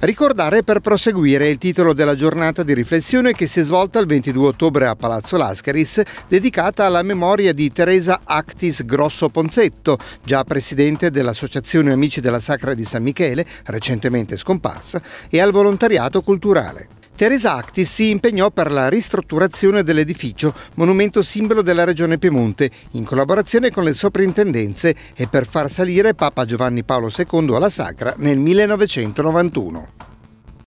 Ricordare per proseguire il titolo della giornata di riflessione che si è svolta il 22 ottobre a Palazzo Lascaris, dedicata alla memoria di Teresa Actis Grosso Ponzetto, già presidente dell'Associazione Amici della Sacra di San Michele, recentemente scomparsa, e al volontariato culturale. Teresa Acti si impegnò per la ristrutturazione dell'edificio, monumento simbolo della regione Piemonte, in collaborazione con le soprintendenze e per far salire Papa Giovanni Paolo II alla Sacra nel 1991.